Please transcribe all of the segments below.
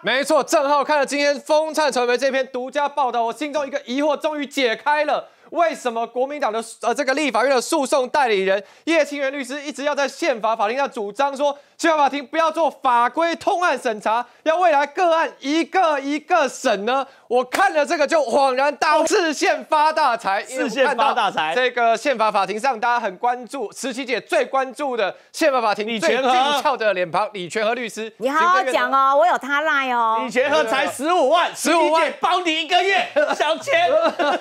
没错，正好看了今天风灿传媒这篇独家报道，我心中一个疑惑终于解开了。为什么国民党的呃这个立法院的诉讼代理人叶清元律师一直要在宪法法庭上主张说，宪法法庭不要做法规通案审查，要未来个案一个一个审呢？我看了这个就恍然大悟，视线发大财，视线发大财。这个宪法法庭上大家很关注，十七姐最关注的宪法法庭，李全和。俊俏的脸庞，李全和律师，你好好讲哦，我有他赖哦。李全和才十五万，十五万包你一个月，小钱。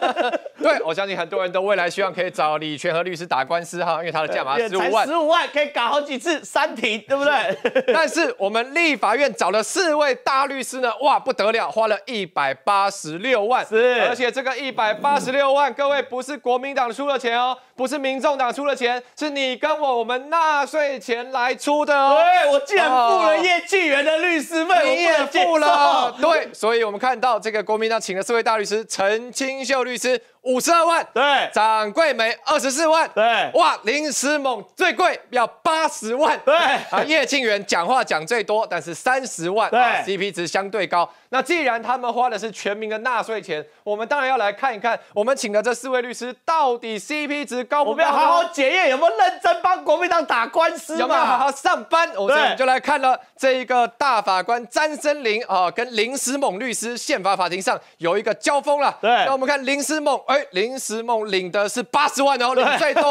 对，我。相信很多人都未来希望可以找李全和律师打官司哈，因为他的价码十五万，十五万可以搞好几次三庭，对不对？但是我们立法院找了四位大律师呢，哇，不得了，花了一百八十六万，是，而且这个一百八十六万，各位不是国民党出的钱哦，不是民众党出的钱，是你跟我们纳税钱来出的哦。我竟然付了叶继元的律师费，你也付了，对，所以我们看到这个国民党请了四位大律师，陈清秀律师。五十二万，对，掌柜梅二十四万，对，哇，林思猛最贵要八十万，对，啊，叶庆元讲话讲最多，但是三十万，对，CP 值相对高。那既然他们花的是全民的纳税钱，我们当然要来看一看，我们请的这四位律师到底 CP 值高不高？我们要好好检验有没有认真帮国民党打官司有没有好好上班。我们就来看了这一个大法官詹森林啊，跟林思猛律师宪法法庭上有一个交锋了。对，那我们看林思猛。林时梦领的是八十万哦，领最多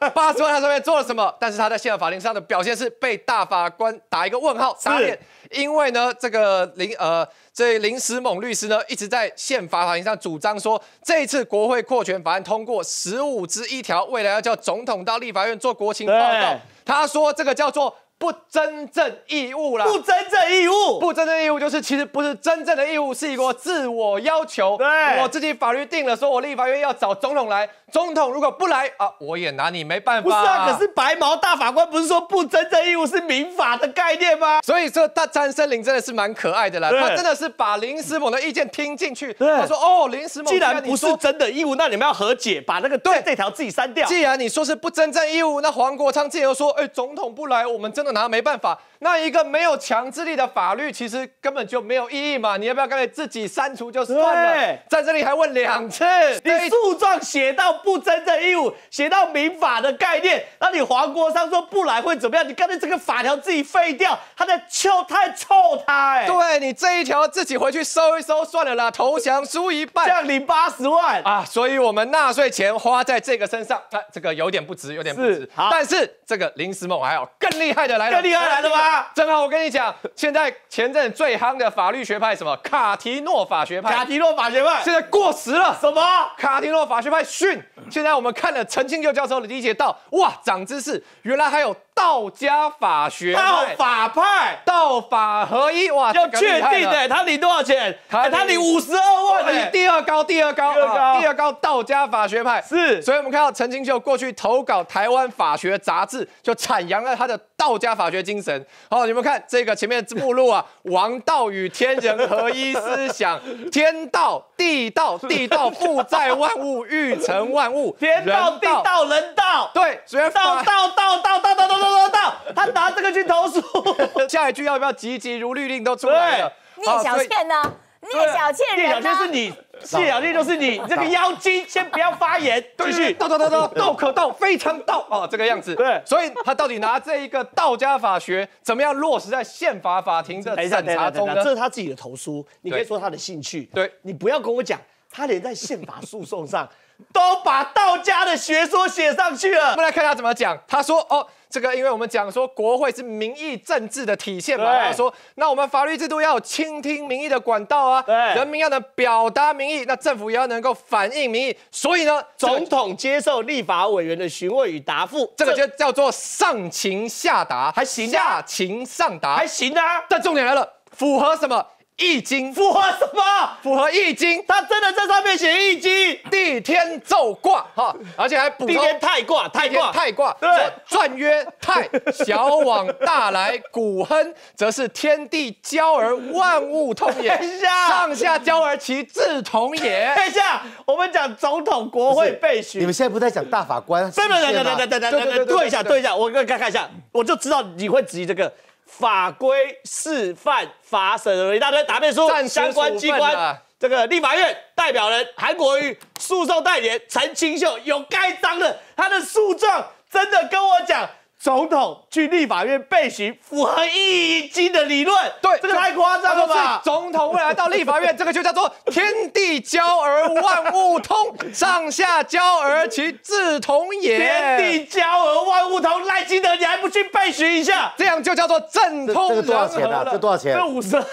八十万。他上面做了什么？但是他在宪法法庭上的表现是被大法官打一个问号，打脸。因为呢，这个林呃，这林时猛律师呢，一直在宪法法庭上主张说，这一次国会扩权法案通过十五之一条，未来要叫总统到立法院做国情报告。他说这个叫做。不真正义务了，不真正义务，不真正义务就是其实不是真正的义务，是一个自我要求。对，我自己法律定了，说我立法院要找总统来，总统如果不来啊，我也拿你没办法。不是啊，可是白毛大法官不是说不真正义务是民法的概念吗？所以说，大詹森林真的是蛮可爱的啦，他真的是把林思猛的意见听进去。对，他说哦，林思猛，既然不是真的义务，那你们要和解，把那个对这条自己删掉。既然你说是不真正义务，那黄国昌进又说，哎，总统不来，我们真的。拿没办法。那一个没有强制力的法律，其实根本就没有意义嘛。你要不要干脆自己删除就算了？在这里还问两次，你诉状写到不真正义务，写到民法的概念，那你黄国商说不来会怎么样？你干脆这个法条自己废掉，他在臭太臭，他哎。对你这一条自己回去收一收算了啦，投降输一半，降领八十万啊。所以我们纳税钱花在这个身上，啊、这个有点不值，有点不值。是，但是这个临时梦还有更厉害的来了，更厉害来了吗？正好我跟你讲，现在前阵最夯的法律学派什么卡提诺法学派？卡提诺法学派现在过时了。什么？卡提诺法学派逊。现在我们看了陈庆佑教授的理解，到哇，长知识，原来还有。道家法学道法派道法合一哇，要确定的，他领多少钱？他领五十二万，第二高，第二高，第二高，第二高。道家法学派是，所以我们看到陈清秀过去投稿台湾法学杂志，就阐扬了他的道家法学精神。好，你们看这个前面目录啊，王道与天人合一思想，天道、地道、地道，富在万物，育成万物，天道、地道、人道，对，所以道道道道道道道道。得到他拿这个去投诉，下一句要不要急急如律令都出来了？聂小倩呢？聂小倩，聂小倩是你，聂小倩就是你这个妖精，先不要发言，继续道道道道，可道，非常道哦，这个样子。对，所以他到底拿这一个道家法学怎么样落实在宪法法庭的审查中？这是他自己的投诉，你可以说他的兴趣。对，你不要跟我讲，他连在宪法诉讼上。都把道家的学说写上去了，我们来看他怎么讲。他说：“哦，这个因为我们讲说国会是民意政治的体现嘛，他说那我们法律制度要有倾听民意的管道啊，人民要能表达民意，那政府也要能够反映民意。所以呢，总统接受立法委员的询问与答复，这个就叫做上情下达，还行。下情上达还行啊。但重点来了，符合什么？”易经符合什么？符合易经，他真的在上面写易经，地天奏卦哈，而且还补天太卦，太卦，太卦，对，传曰太小往大来，古亨，则是天地交而万物通也，上下交而其志同也。等一下，我们讲总统、国会、被选，你们现在不在讲大法官？等等等等等等，对一下，对一下，我看看一下，我就知道你会质疑这个。法规示范法审了一大堆答辩书，相关机关这个立法院代表人韩国瑜诉讼代理人陈清秀有盖章的，他的诉状真的跟我讲。总统去立法院背书，符合易经的理论。对，这个太夸张了吧？总统未来到立法院，这个就叫做天地交而万物通，上下交而其志同也。天地交而万物通，赖金德，你还不去背书一下？这样就叫做正通这多少钱啊？这多少钱？这五十二，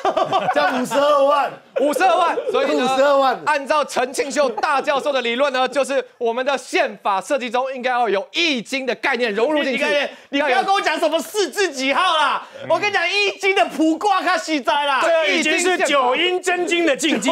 这五十二万，五十二万。所以五十二万。按照陈庆秀大教授的理论呢，就是我们的宪法设计中应该要有易经的概念融入进去。你不要跟我讲什么四字几号啦！我跟你讲，《易经》的卜卦，它记灾了。这已经是九阴真经的境界。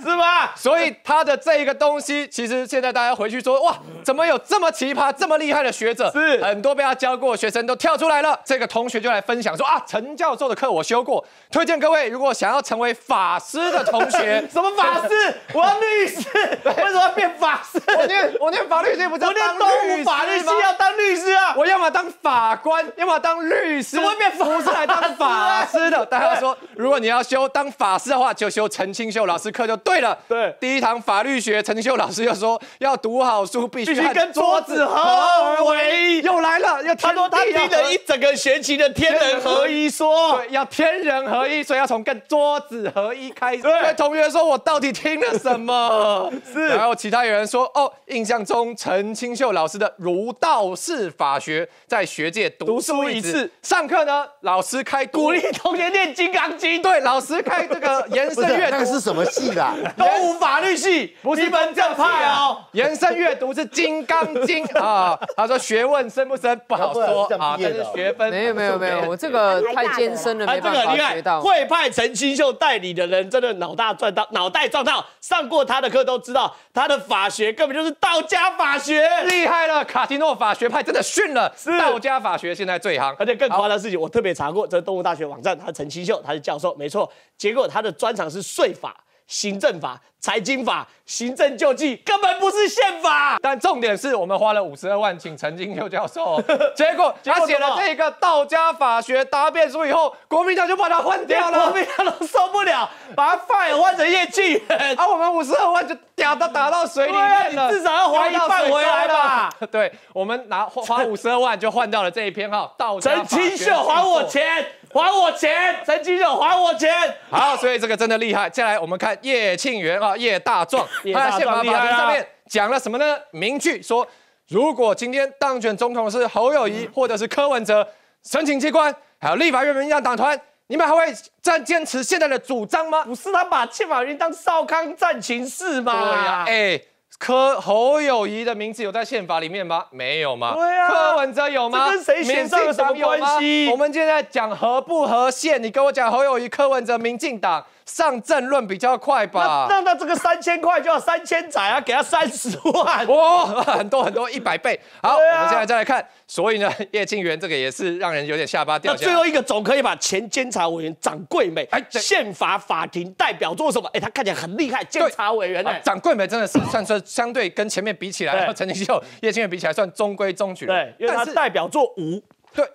是吧？所以他的这一个东西，其实现在大家回去说，哇，怎么有这么奇葩、这么厉害的学者？是很多被他教过的学生都跳出来了。这个同学就来分享说啊，陈教授的课我修过，推荐各位如果想要成为法师的同学，什么法师？我要律师，为什么要变法师？我念我念法律系，不我念东吴法律系要当律师啊，我要么当法官，要么当律师，么会变师来当法师的。大家说，如果你要修当法师的话，就修陈清秀老师课就。对了，对第一堂法律学，陈清秀老师又说要读好书，必须跟桌子合而为一。又来了，要听他听了一整个学期的天人合一说。对，要天人合一，所以要从跟桌子合一开始。对，同学说我到底听了什么？是。然后其他有人说，哦，印象中陈清秀老师的儒道释法学在学界读书一次，上课呢，老师开鼓励同学念金刚经。对，老师开这个延绳乐，那个是什么系的？东 吴法律系，不是门正派哦。延伸阅读是《金刚经》啊。他说学问深不深，不好说啊。但是学分，没有没有没有，我这个太艰深了。他这个很厉害。会派陈清秀代理的人，真的脑大撞到脑袋撞到，上过他的课都知道，他的法学根本就是道家法学，厉害了。卡提诺法学派真的逊了，道家法学现在最行。而且更夸张的事情，我特别查过，这是动物大学网站，他陈清秀他是教授，没错。结果他的专长是税法。行政法、财经法、行政救济根本不是宪法。但重点是我们花了五十二万请陈金秀教授，结果他写了这个《道家法学答辩书》以后，国民党就把他换掉了。国民党都受不了，把他换换成叶庆元。啊，我们五十二万就打到打到水里面了。至少要还一半回来吧？对，我们拿花五十二万就换掉了这一篇哈。陈金秀还我钱。还我钱，陈金勇还我钱。好，所以这个真的厉害。接下来我们看叶庆元啊，叶大壮，他在宪法法庭上面讲了什么呢？明句说，如果今天当选总统是侯友谊或者是柯文哲，申请机关还有立法院民进党团，你们还会再坚持现在的主张吗？不是他把宪法云当少康战情室吗？对呀，哎。柯侯友谊的名字有在宪法里面吗？没有吗？对啊，柯文哲有吗？跟谁选有什么关系？我们现在讲合不合宪？你跟我讲侯友谊、柯文哲、民进党。上正论比较快吧？那那这个三千块就要三千载啊，给他三十万哦，很多很多一百倍。好，我们现在再来看，所以呢，叶庆元这个也是让人有点下巴掉。那最后一个总可以把前监察委员长桂美，哎，宪法法庭代表作什么？哎，他看起来很厉害，监察委员呢？长桂美真的是算是相对跟前面比起来，陈廷秀、叶庆元比起来算中规中矩。对，因为他代表作五。对，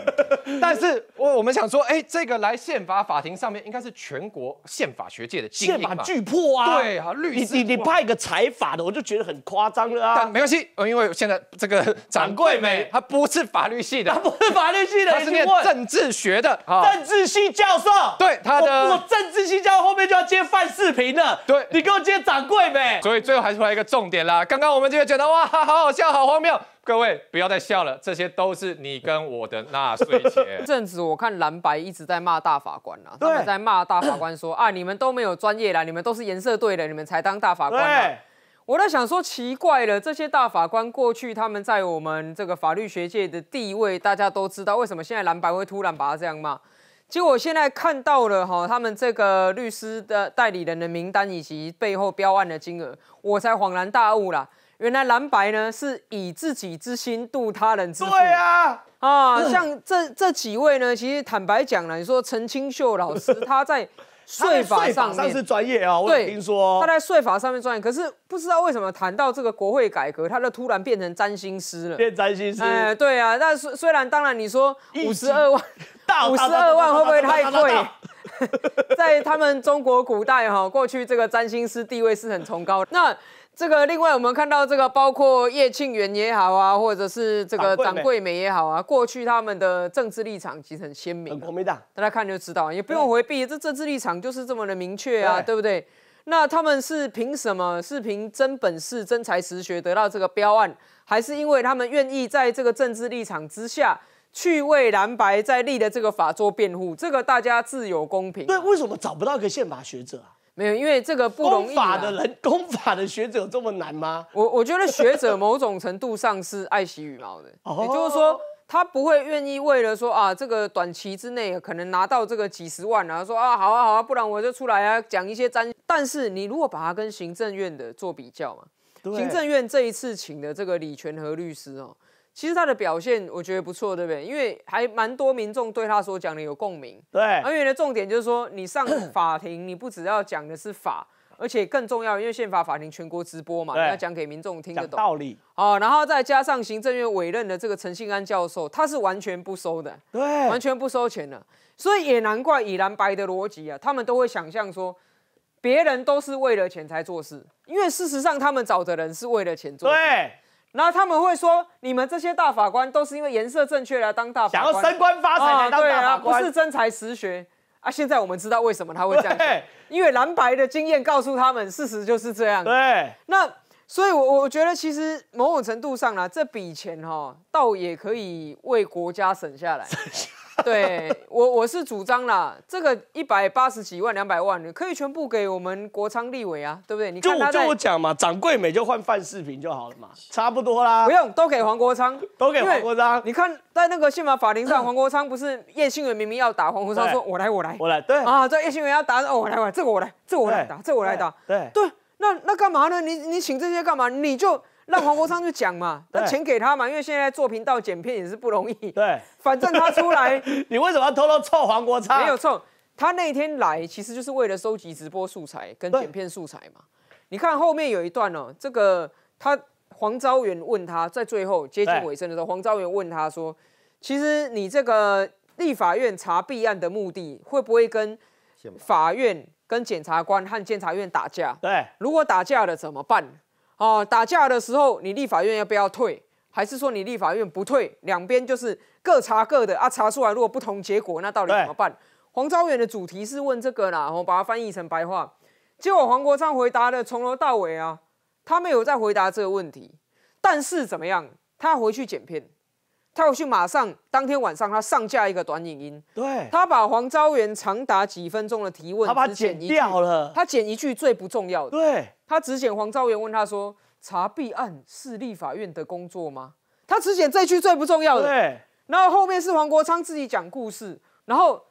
但是我我们想说，哎，这个来宪法法庭上面，应该是全国宪法学界的宪法巨破啊。对啊，律师，你你派个财法的，我就觉得很夸张了啊。但没关系，因为现在这个掌柜美她不是法律系的，她不是法律系的，她是念政治学的，政治系教授。对，他的我政治系教授后面就要接范世平了。对，你跟我接掌柜美。所以最后还是来一个重点啦，刚刚我们这个觉得哇，好好笑，好荒谬。各位不要再笑了，这些都是你跟我的纳税钱。阵子我看蓝白一直在骂大法官啊，他们在骂大法官说：“ 啊，你们都没有专业啦，你们都是颜色队的，你们才当大法官。”我在想说奇怪了，这些大法官过去他们在我们这个法律学界的地位，大家都知道，为什么现在蓝白会突然把他这样骂？结果我现在看到了哈，他们这个律师的代理人的名单以及背后标案的金额，我才恍然大悟了。原来蓝白呢是以自己之心度他人之苦。对啊，啊，像这这几位呢，其实坦白讲呢，你说陈清秀老师他在税 法上是专业哦，我听说他在税法上面专业，可是不知道为什么谈到这个国会改革，他就突然变成占星师了，变占星师。哎，对啊，那虽虽然当然你说五十二万，五十二万 会不会太贵？在他们中国古代哈，过去这个占星师地位是很崇高。那这个另外，我们看到这个包括叶庆元也好啊，或者是这个张桂美也好啊，过去他们的政治立场其实很鲜明，很国民党，大家看就知道，也不用回避，这政治立场就是这么的明确啊，对不对？那他们是凭什么？是凭真本事、真才实学得到这个标案，还是因为他们愿意在这个政治立场之下去为蓝白在立的这个法做辩护？这个大家自有公平。对，为什么找不到一个宪法学者啊？没有，因为这个不容易。法的人，公 法的学者这么难吗？我我觉得学者某种程度上是爱惜羽毛的，也就是说他不会愿意为了说啊，这个短期之内可能拿到这个几十万了，说啊好啊好啊，不然我就出来啊讲一些沾。但是你如果把他跟行政院的做比较嘛，行政院这一次请的这个李全和律师哦。其实他的表现我觉得不错，对不对？因为还蛮多民众对他所讲的有共鸣。对。而原的重点就是说，你上 法庭你不只要讲的是法，而且更重要，因为宪法法庭全国直播嘛，要讲给民众听得懂道理。哦。然后再加上行政院委任的这个陈信安教授，他是完全不收的，对，完全不收钱的。所以也难怪以蓝白的逻辑啊，他们都会想象说别人都是为了钱才做事，因为事实上他们找的人是为了钱做。对。然后他们会说：“你们这些大法官都是因为颜色正确来当大法官，想要升官发财才当大法官，不是真才实学。”啊，现在我们知道为什么他会这样，因为蓝白的经验告诉他们，事实就是这样。对，那所以，我我觉得其实某种程度上呢，这笔钱哈，倒也可以为国家省下来。对我我是主张啦，这个一百八十几万两百万，可以全部给我们国昌立委啊，对不对？就就我讲嘛，掌柜美就换范世平就好了嘛，差不多啦。不用，都给黄国昌，都给黄国昌。你看在那个宪法法庭上，黄国昌不是叶兴远明明要打黄国昌，说我来我来我来，对啊，这叶兴远要打，哦我来我来，这个我来，这我来打，这我来打，对对，那那干嘛呢？你你请这些干嘛？你就。让黄国昌去讲嘛，那钱给他嘛，因为现在做频道剪片也是不容易。对，反正他出来。你为什么要偷偷凑黄国昌？没有凑，他那天来其实就是为了收集直播素材跟剪片素材嘛。你看后面有一段哦，这个他黄昭元问他在最后接近尾声的时候，黄昭元问他说：“其实你这个立法院查弊案的目的，会不会跟法院、跟检察官和检察院打架？”对，如果打架了怎么办？哦，打架的时候，你立法院要不要退？还是说你立法院不退？两边就是各查各的啊，查出来如果不同结果，那到底怎么办？黄昭远的主题是问这个啦，我把它翻译成白话。结果黄国昌回答的从头到尾啊，他没有在回答这个问题，但是怎么样？他回去剪片。他有去马上，当天晚上他上架一个短影音，对，他把黄昭元长达几分钟的提问，他把剪掉了，他剪一句最不重要的，对，他只剪黄昭元问他说：“查弊案是立法院的工作吗？”他只剪这句最不重要的，对，然后后面是黄国昌自己讲故事，然后。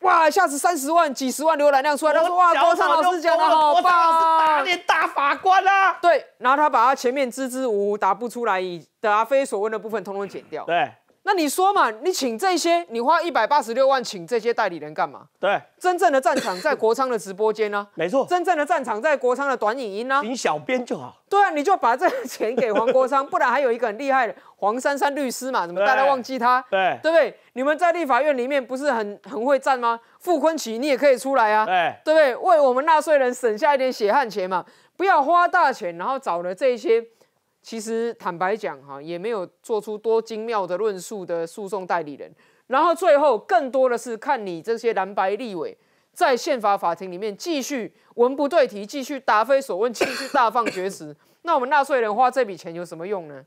哇！一下子三十万、几十万浏览量出来，他说：“哇，郭昌老师讲的好棒啊，大脸大法官啊！”对，然后他把他前面支支吾吾答不出来、以答非所问的部分，通通剪掉。对。那你说嘛？你请这些，你花一百八十六万请这些代理人干嘛？对，真正的战场在国昌的直播间呢。没错，真正的战场在国昌的短影音呢。请小编就好。对啊，你就把这钱给黄国昌，不然还有一个很厉害的黄珊珊律师嘛，怎么大家忘记他？对，对不对？你们在立法院里面不是很很会战吗？傅昆萁，你也可以出来啊，对不对？为我们纳税人省下一点血汗钱嘛，不要花大钱，然后找了这些。其实坦白讲，哈也没有做出多精妙的论述的诉讼代理人。然后最后更多的是看你这些蓝白立委在宪法法庭里面继续文不对题，继续答非所问，继续大放厥词。那我们纳税人花这笔钱有什么用呢？